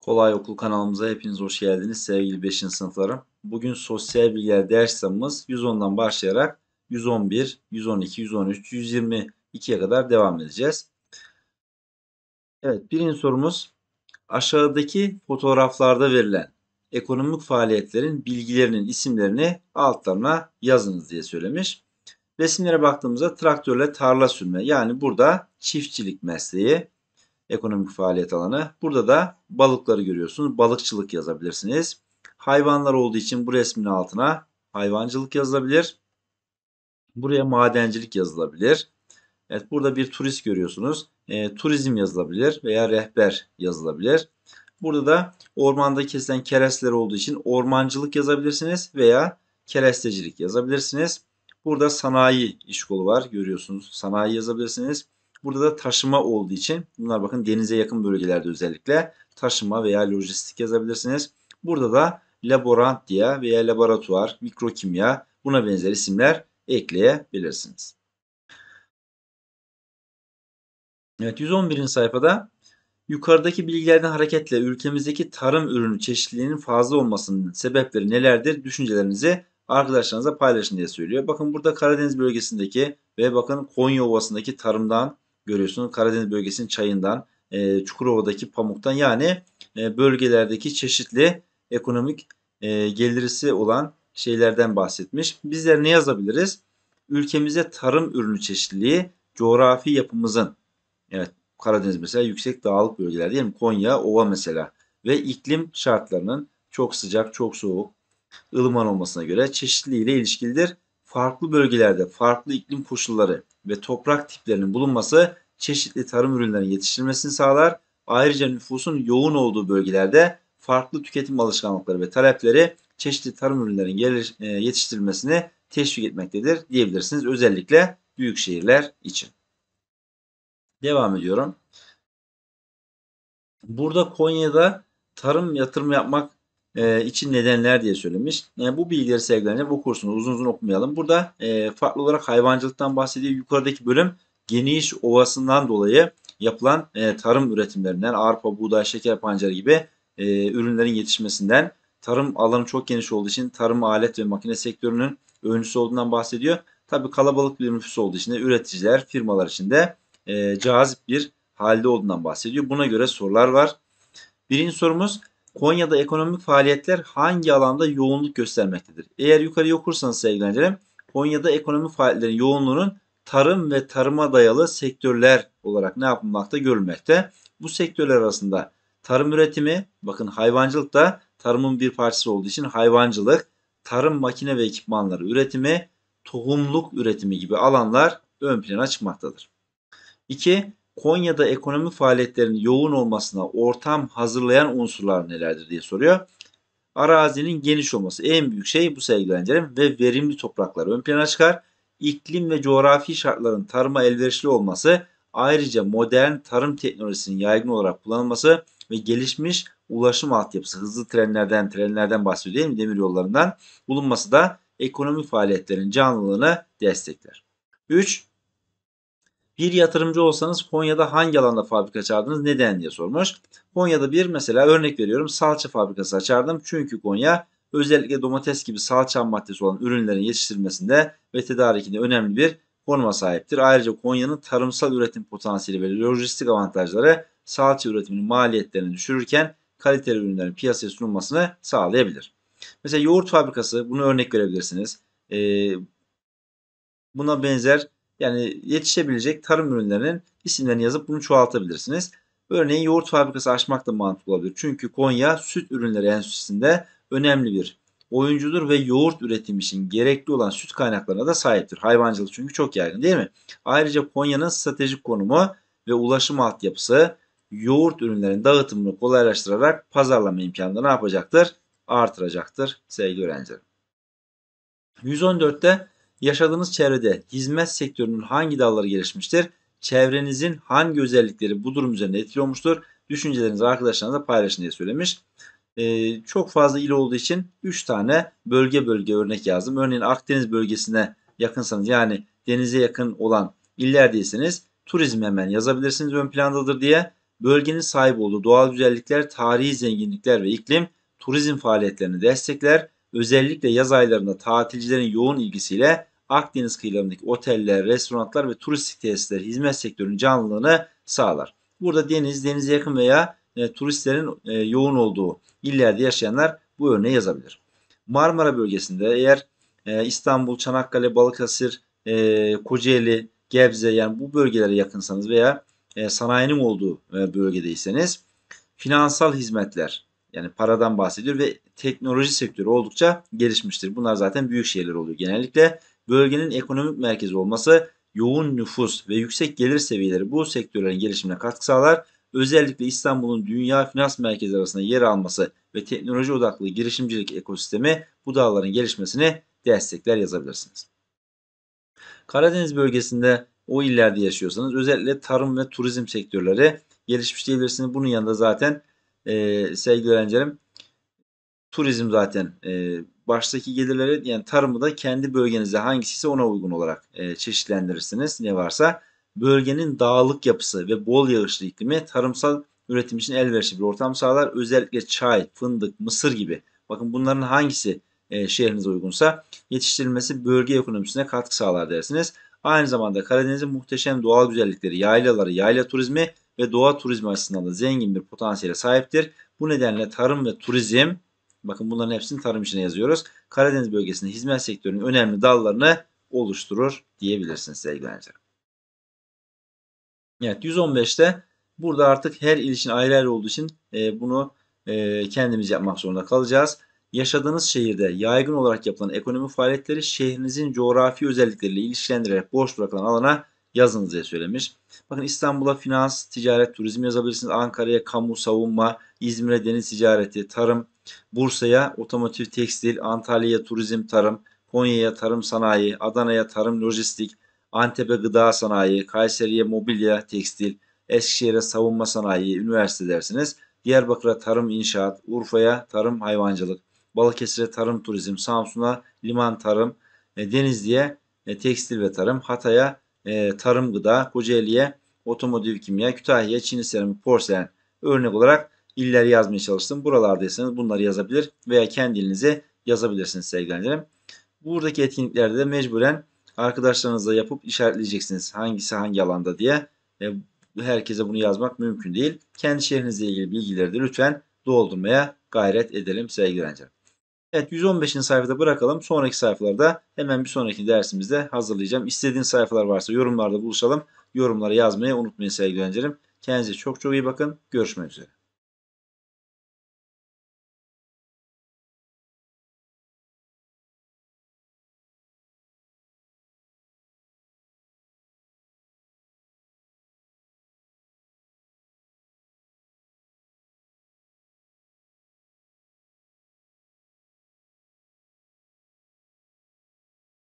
Kolay Okul kanalımıza hepiniz hoş geldiniz sevgili 5. sınıflarım. Bugün sosyal bilgiler dersimiz 110'dan başlayarak 111, 112, 113, 122'ye kadar devam edeceğiz. Evet birinci sorumuz aşağıdaki fotoğraflarda verilen ekonomik faaliyetlerin bilgilerinin isimlerini altlarına yazınız diye söylemiş. Resimlere baktığımızda traktörle tarla sürme yani burada çiftçilik mesleği ekonomik faaliyet alanı. Burada da balıkları görüyorsunuz. Balıkçılık yazabilirsiniz. Hayvanlar olduğu için bu resmin altına hayvancılık yazılabilir. Buraya madencilik yazılabilir. Evet burada bir turist görüyorsunuz. E, turizm yazılabilir veya rehber yazılabilir. Burada da ormanda kesilen keresteler olduğu için ormancılık yazabilirsiniz veya kerestecilik yazabilirsiniz. Burada sanayi iş kolu var görüyorsunuz. Sanayi yazabilirsiniz. Burada da taşıma olduğu için bunlar bakın denize yakın bölgelerde özellikle taşıma veya lojistik yazabilirsiniz. Burada da laborant diye veya laboratuvar, mikrokimya buna benzer isimler ekleyebilirsiniz. Evet 111. sayfada yukarıdaki bilgilerden hareketle ülkemizdeki tarım ürünü çeşitliliğinin fazla olmasının sebepleri nelerdir? Düşüncelerinizi arkadaşlarınıza paylaşın diye söylüyor. Bakın burada Karadeniz bölgesindeki ve bakın Konya Ovası'ndaki tarımdan görüyorsunuz. Karadeniz bölgesinin çayından, e, Çukurova'daki pamuktan yani e, bölgelerdeki çeşitli ekonomik e, gelirisi olan şeylerden bahsetmiş. Bizler ne yazabiliriz? Ülkemize tarım ürünü çeşitliliği, coğrafi yapımızın, evet Karadeniz mesela yüksek dağlık bölgeler diyelim Konya, Ova mesela ve iklim şartlarının çok sıcak, çok soğuk, ılıman olmasına göre çeşitliliği ilişkilidir farklı bölgelerde farklı iklim koşulları ve toprak tiplerinin bulunması çeşitli tarım ürünlerinin yetiştirilmesini sağlar. Ayrıca nüfusun yoğun olduğu bölgelerde farklı tüketim alışkanlıkları ve talepleri çeşitli tarım ürünlerinin e, yetiştirilmesini teşvik etmektedir diyebilirsiniz. Özellikle büyük şehirler için. Devam ediyorum. Burada Konya'da tarım yatırım yapmak e, için nedenler diye söylemiş. Yani bu bilgileri sevgilerine bu kursunu uzun uzun okumayalım. Burada e, farklı olarak hayvancılıktan bahsediyor. Yukarıdaki bölüm geniş ovasından dolayı yapılan e, tarım üretimlerinden arpa, buğday, şeker pancarı gibi e, ürünlerin yetişmesinden tarım alanı çok geniş olduğu için tarım alet ve makine sektörünün öncüsü olduğundan bahsediyor. Tabi kalabalık bir nüfus olduğu için de üreticiler firmalar için de e, cazip bir halde olduğundan bahsediyor. Buna göre sorular var. Birinci sorumuz Konya'da ekonomik faaliyetler hangi alanda yoğunluk göstermektedir? Eğer yukarı okursanız sevgili Konya'da ekonomik faaliyetlerin yoğunluğunun tarım ve tarıma dayalı sektörler olarak ne yapılmakta görülmekte. Bu sektörler arasında tarım üretimi, bakın hayvancılık da tarımın bir parçası olduğu için hayvancılık, tarım makine ve ekipmanları üretimi, tohumluk üretimi gibi alanlar ön plana çıkmaktadır. 2. Konya'da ekonomik faaliyetlerin yoğun olmasına ortam hazırlayan unsurlar nelerdir diye soruyor. Arazinin geniş olması en büyük şey bu sevgili ve verimli topraklar ön plana çıkar. İklim ve coğrafi şartların tarıma elverişli olması ayrıca modern tarım teknolojisinin yaygın olarak kullanılması ve gelişmiş ulaşım altyapısı hızlı trenlerden trenlerden bahsediyor değil mi demir yollarından bulunması da ekonomi faaliyetlerin canlılığını destekler. 3. Bir yatırımcı olsanız Konya'da hangi alanda fabrika açardınız neden diye sormuş. Konya'da bir mesela örnek veriyorum salça fabrikası açardım. Çünkü Konya özellikle domates gibi salça maddesi olan ürünlerin yetiştirilmesinde ve tedarikinde önemli bir konuma sahiptir. Ayrıca Konya'nın tarımsal üretim potansiyeli ve lojistik avantajları salça üretiminin maliyetlerini düşürürken kaliteli ürünlerin piyasaya sunulmasını sağlayabilir. Mesela yoğurt fabrikası bunu örnek verebilirsiniz. Ee, buna benzer yani yetişebilecek tarım ürünlerinin isimlerini yazıp bunu çoğaltabilirsiniz. Örneğin yoğurt fabrikası açmak da mantıklı olabilir. Çünkü Konya süt ürünleri endüstrisinde önemli bir oyuncudur ve yoğurt üretimi için gerekli olan süt kaynaklarına da sahiptir. Hayvancılık çünkü çok yaygın değil mi? Ayrıca Konya'nın stratejik konumu ve ulaşım altyapısı yoğurt ürünlerinin dağıtımını kolaylaştırarak pazarlama imkanını ne yapacaktır? Artıracaktır sevgili öğrenciler. 114'te Yaşadığınız çevrede hizmet sektörünün hangi dalları gelişmiştir? Çevrenizin hangi özellikleri bu durum üzerine etkili olmuştur? Düşüncelerinizi arkadaşlarınıza paylaşın diye söylemiş. Ee, çok fazla il olduğu için 3 tane bölge bölge örnek yazdım. Örneğin Akdeniz bölgesine yakınsanız yani denize yakın olan iller illerdeyseniz turizm hemen yazabilirsiniz ön plandadır diye. Bölgenin sahip olduğu doğal güzellikler, tarihi zenginlikler ve iklim turizm faaliyetlerini destekler. Özellikle yaz aylarında tatilcilerin yoğun ilgisiyle Akdeniz kıyılarındaki oteller, restoranlar ve turistik tesisler hizmet sektörünün canlılığını sağlar. Burada deniz, denize yakın veya e, turistlerin e, yoğun olduğu illerde yaşayanlar bu örneği yazabilir. Marmara bölgesinde eğer e, İstanbul, Çanakkale, Balıkesir, e, Kocaeli, Gebze yani bu bölgelere yakınsanız veya e, sanayinin olduğu e, bölgedeyseniz finansal hizmetler yani paradan bahsediyor ve teknoloji sektörü oldukça gelişmiştir. Bunlar zaten büyük şehirler oluyor genellikle bölgenin ekonomik merkezi olması, yoğun nüfus ve yüksek gelir seviyeleri bu sektörlerin gelişimine katkı sağlar. Özellikle İstanbul'un dünya finans merkezi arasında yer alması ve teknoloji odaklı girişimcilik ekosistemi bu dalların gelişmesini destekler yazabilirsiniz. Karadeniz bölgesinde o illerde yaşıyorsanız özellikle tarım ve turizm sektörleri gelişmiş diyebilirsiniz. Bunun yanında zaten e, sevgili öğrencilerim turizm zaten e, baştaki gelirleri yani tarımı da kendi bölgenize hangisi ise ona uygun olarak e, çeşitlendirirsiniz. Ne varsa bölgenin dağlık yapısı ve bol yağışlı iklimi tarımsal üretim için elverişli bir ortam sağlar. Özellikle çay, fındık, mısır gibi. Bakın bunların hangisi e, şehrinize uygunsa yetiştirilmesi bölge ekonomisine katkı sağlar dersiniz. Aynı zamanda Karadeniz'in muhteşem doğal güzellikleri, yaylaları, yayla turizmi ve doğa turizmi açısından da zengin bir potansiyele sahiptir. Bu nedenle tarım ve turizm Bakın bunların hepsini tarım içine yazıyoruz. Karadeniz bölgesinde hizmet sektörünün önemli dallarını oluşturur diyebilirsiniz sevgili öğrencilerim. Evet 115'te burada artık her il için ayrı ayrı olduğu için e, bunu e, kendimiz yapmak zorunda kalacağız. Yaşadığınız şehirde yaygın olarak yapılan ekonomi faaliyetleri şehrinizin coğrafi özellikleriyle ilişkilendirerek boş bırakılan alana yazınız diye söylemiş. Bakın İstanbul'a finans, ticaret, turizm yazabilirsiniz. Ankara'ya kamu, savunma, İzmir'e deniz ticareti, tarım, Bursa'ya otomotiv, tekstil, Antalya'ya turizm, tarım, Konya'ya tarım sanayi, Adana'ya tarım, lojistik, Antep'e gıda sanayi, Kayseri'ye mobilya, tekstil, Eskişehir'e savunma sanayi, üniversite dersiniz. Diyarbakır'a tarım inşaat, Urfa'ya tarım hayvancılık, Balıkesir'e tarım turizm, Samsun'a liman tarım, e, Denizli'ye e, tekstil ve tarım, Hatay'a e, tarım gıda, Kocaeli'ye otomotiv kimya, Kütahya'ya Çinli seramik, porselen örnek olarak illeri yazmaya çalıştım. Buralardaysanız bunları yazabilir veya kendinize yazabilirsiniz sevgilerim. Buradaki etkinliklerde de mecburen arkadaşlarınızla yapıp işaretleyeceksiniz hangisi hangi alanda diye. E, herkese bunu yazmak mümkün değil. Kendi şehrinizle ilgili bilgileri de lütfen doldurmaya gayret edelim sevgili öğrencilerim. Evet 115. sayfada bırakalım. Sonraki sayfalarda hemen bir sonraki dersimizde hazırlayacağım. İstediğin sayfalar varsa yorumlarda buluşalım. Yorumları yazmayı unutmayın sevgili öğrencilerim. Kendinize çok çok iyi bakın. Görüşmek üzere.